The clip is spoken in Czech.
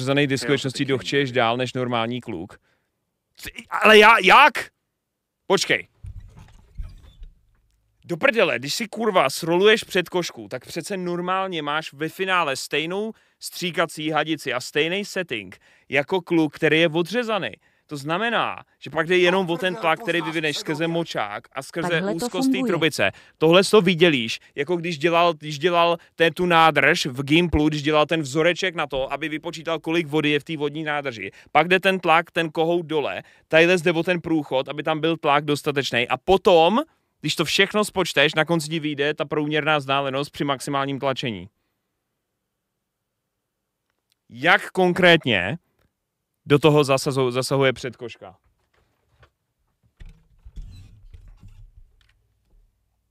řezaný skutečnosti dochčeš dál než normální kluk. Ale já, jak? Počkej. Do prdele, když si kurva sroluješ před košku, tak přece normálně máš ve finále stejnou stříkací hadici a stejný setting jako kluk, který je odřezaný. To znamená, že pak jde jenom o ten tlak, jako který vyvineš skrze močák a skrze Takhle úzkost té trubice. Tohle to vidělíš, jako když dělal, když dělal ten, tu nádrž v Gimplu, když dělal ten vzoreček na to, aby vypočítal, kolik vody je v té vodní nádrži. Pak jde ten tlak, ten kohout dole, tadyhle zde o ten průchod, aby tam byl tlak dostatečný. A potom, když to všechno spočteš, na konci ti vyjde ta průměrná vzdálenost při maximálním tlačení. Jak konkrétně do toho zasahuje předkoška.